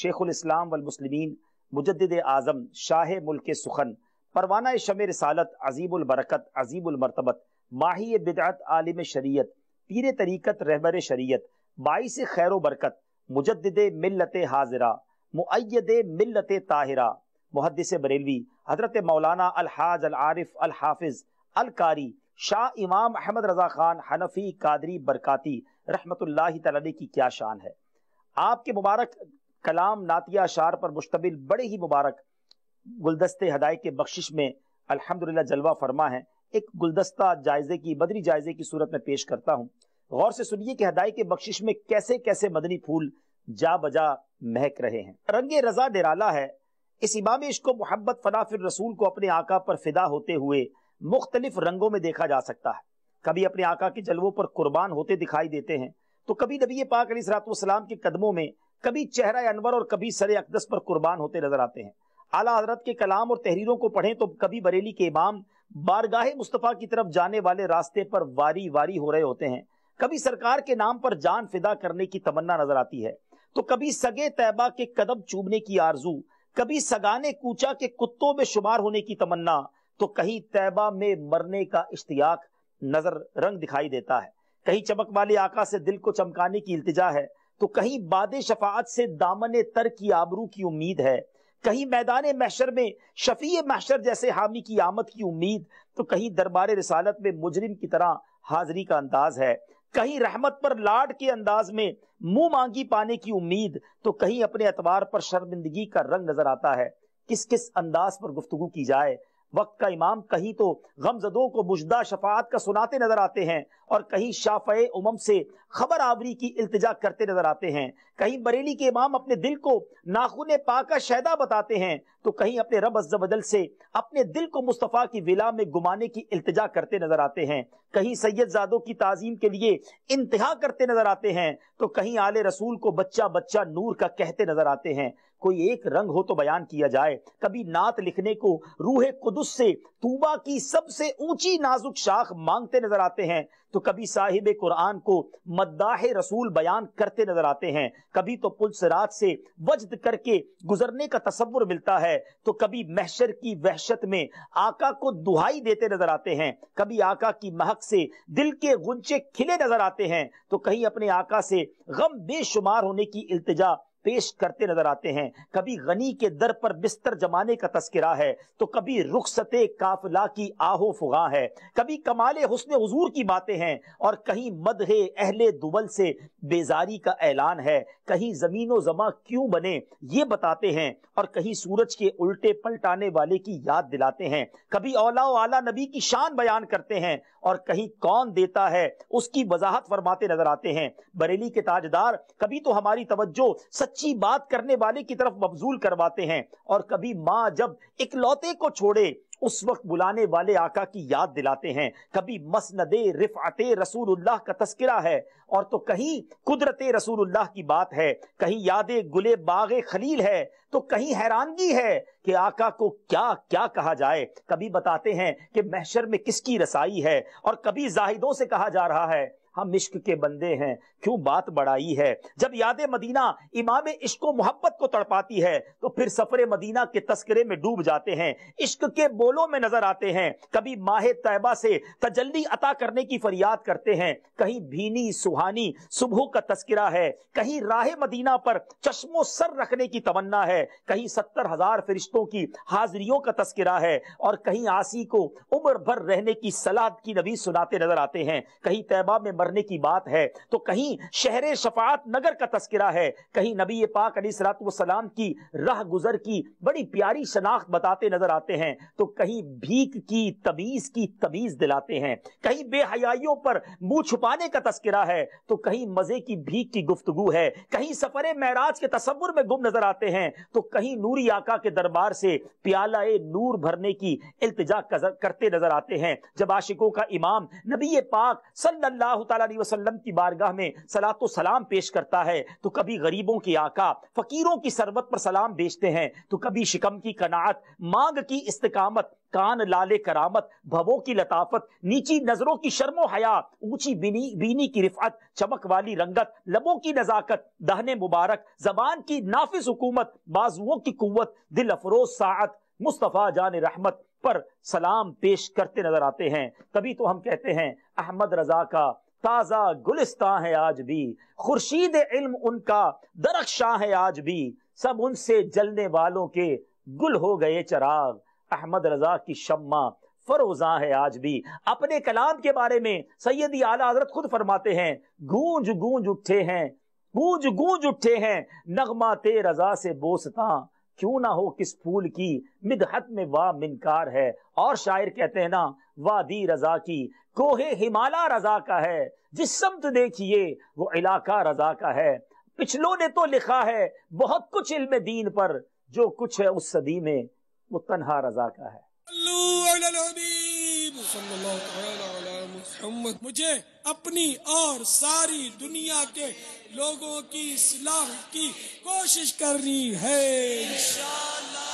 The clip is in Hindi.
शेख उम वलमसलमिन मुजद आज़म शाह मुल्क सुखन परवाना शम रसालत अजीबुलबरकत अजीबुलमरतबत माही बिदात आलिम शरीयत पीर तरीकत रहबर शरीयत बाईस खैर बरकत मुजद मिलत हाजरा मुद मिलत ताहरा मुहदस बरेलवी हजरत मौलाना अलहाज अल अल आरिफ हाफिज अल कारी शाह इमाम अहमद रजा खान हनफी कादरी बरकती रहमत की क्या शान है आपके मुबारक कलाम नातिया शार पर मुश्तमिल बड़े ही मुबारक गुलदस्ते हदाय के बख्शिश में अल्हम्दुलिल्लाह जलवा फरमा है एक गुलदस्ता जायजे की बदरी जायजे की सूरत में पेश करता हूँ गौर से सुनिए कि हदाय के बख्शिश में कैसे कैसे मदनी फूल जा बजा महक रहे हैं रंग रजा निराला है इस इमाम इश्को मोहब्बत फनाफिर रसूल को अपने आका पर फिदा होते हुए मुख्तलिफ रंगों में देखा जा सकता है कभी अपने आका के जलवों पर कुर्बान होते दिखाई देते हैं तो कभी नबी पाक सलाम के कदमों में कभी चेहरा अनवर और कभी सरे अकदस पर कुर्बान होते नजर आते हैं आला हजरत के कलाम और तहरीरों को पढ़ें तो कभी बरेली के इमाम बारगाह मुस्तफ़ा की तरफ जाने वाले रास्ते पर वारी वारी हो रहे होते हैं कभी सरकार के नाम पर जान फिदा करने की तमन्ना नजर आती है तो कभी सगे तैबा के कदम चूबने की आरजू कभी सगाने कूचा के कुत्तों में शुमार होने की तमन्ना तो कहीं तैबा में मरने का इश्तियाक नजर रंग दिखाई देता है कहीं चमक वाले आका से दिल को चमकाने की इल्तिजा है तो कहीं बाद शफात से दामन तर की आबरू की उम्मीद है कहीं मैदान महशर में शफी महशर जैसे हामी की आमद की उम्मीद तो कहीं दरबार रिसालत में मुजरिम की तरह हाजिरी का अंदाज है कहीं रहमत पर लाड के अंदाज में मुंह मांगी पाने की उम्मीद तो कहीं अपने अतवार पर शर्मिंदगी का रंग नजर आता है किस किस अंदाज पर गुफ्तु की जाए वक्त का इमाम कहीं तो गमजदों को मुजदा शफात का सुनाते नजर आते हैं और कहीं शाफ़ उमम से खबर आवरी की इल्तजा करते नजर आते हैं कहीं बरेली के इमाम अपने दिल को नाखुन पा का शैदा बताते हैं तो कहीं अपने रब अजल से अपने दिल को मुस्तफ़ा की विला में घुमाने की इल्तजा करते नजर आते हैं कहीं सैयदजादों की तजीम के लिए इंतहा करते नजर आते हैं तो कहीं आले रसूल को बच्चा बच्चा नूर का कहते नजर आते हैं कोई एक रंग हो तो बयान किया जाए कभी नात लिखने को रूहे कुदस से तूबा की सबसे ऊंची नाजुक शाख मांगते नजर आते हैं तो कभी साहिब कुरान को मद्दाह रसूल बयान करते नजर आते हैं कभी तो पुलसरात से वजद करके गुजरने का तस्वुर मिलता है तो कभी महशर की वहशत में आका को दुहाई देते नजर आते हैं कभी आका की महक से दिल के गुंचे खिले नजर आते हैं तो कहीं अपने आका से गम बेशुमार होने की इल्तजा पेश करते नजर आते हैं कभी गनी के दर पर बिस्तर जमाने का तस्करा है तो कभी रुखसत काफिला की आहो फुगा है कभी कमाल हुसन हजूर की बातें हैं और कहीं मदह अहले दुबल से बेजारी का ऐलान है कहीं जमीनो जमा क्यों बने ये बताते हैं और कहीं सूरज के उल्टे पलटाने वाले की याद दिलाते हैं कभी औला आला नबी की शान बयान करते हैं और कहीं कौन देता है उसकी वजाहत फरमाते नजर आते हैं बरेली के ताजदार कभी तो हमारी तवज्जो सच सच्ची बात करने वाले की तरफ मबजूल करवाते हैं और कभी माँ जब इकलौते को छोड़े उस वक्त बुलाने वाले आका की याद दिलाते हैं कभी मसनद रिफात रसूलुल्लाह का तस्करा है और तो कहीं कुदरत रसूलुल्लाह की बात है कहीं याद गुले बाग खलील है तो कहीं हैरानगी है कि आका को क्या क्या कहा जाए कभी बताते हैं कि महशर में किसकी रसाई है और कभी जाहिदों से कहा जा रहा है हम इश्क के बंदे हैं क्यों बात बढ़ाई है जब याद मदीना इमाम इश्को मोहब्बत को तड़पाती है तो फिर सफरे मदीना के तस्करे में डूब जाते हैं इश्क के बोलों में नजर आते हैं कभी माह तयबा से तजल्ली अता करने की फरियाद करते हैं कहीं भीनी सुहानी सुबह का तस्करा है कहीं राह मदीना पर चश्मो सर रखने की तमन्ना है कहीं सत्तर हजार फरिश्तों की हाजिरियों का तस्करा है और कहीं आसी को उम्र भर रहने की सलाद की नबी सुनाते नजर आते हैं कहीं तैबा में मरने की बात है तो कहीं शहर शफात नगर का तस्करा है कहीं नबी पाक अली सलाम की राह गुजर की बड़ी प्यारी शनाख्त बताते नजर आते हैं तो कहीं भीख की तमीज की तमीज दिलाते हैं कहीं बेहयाइयों पर मुंह छुपाने का तस्करा है तो कहीं मजे की भीख की गुफ्तगु है कहीं सफर महराज के तस्वुर में गुम नजर आते हैं तो कहीं नूरी आका के दरबार से प्याला नूर भरने की इल्तजा करते नजर आते हैं जब आशिकों का इमाम नबी पाक सल्लल्लाहु वसल्लम की बारगाह में सलात सलाम पेश करता है तो कभी गरीबों की आका फकीरों की सरबत पर सलाम भेजते हैं तो कभी शिकम की कनात मांग की इस्तकामत कान लाले करामत भवों की लताफत नीची नजरों की शर्मो हया ऊंची बीनी, बीनी की रिफत चमक वाली रंगत लबों की नजाकत दहने मुबारक जबान की नाफिस हुकूमत बाजुओं की कुत दिल अफरोज सात मुस्तफ़ा जान रहमत पर सलाम पेश करते नजर आते हैं तभी तो हम कहते हैं अहमद रजा का ताज़ा गुलिस्तां है आज भी खुर्शीद इल्म उनका दरख्शा है आज भी सब उनसे जलने वालों के गुल हो गए चराग अहमद रजा की शम्मा फरोजा है आज भी अपने कलाम के बारे में सैयदी आला हजरत खुद फरमाते हैं गूंज गूंज उठे हैं गूंज गूंज उठे हैं नगमा ते रजा से बोसता क्यों ना हो किस फूल की मिदहत में वाह मिनकार है और शायर कहते हैं ना वादी रजा की कोहे हिमालय रजा का है जिस समत देखिए वो इलाका रजा का है पिछलों ने तो लिखा है बहुत कुछ इल्म दीन पर जो कुछ है उस सदी में वो तनहा रजा का है मोहम्मद मुझे अपनी और सारी दुनिया के लोगों की सलाह की कोशिश करनी है इंशाल्लाह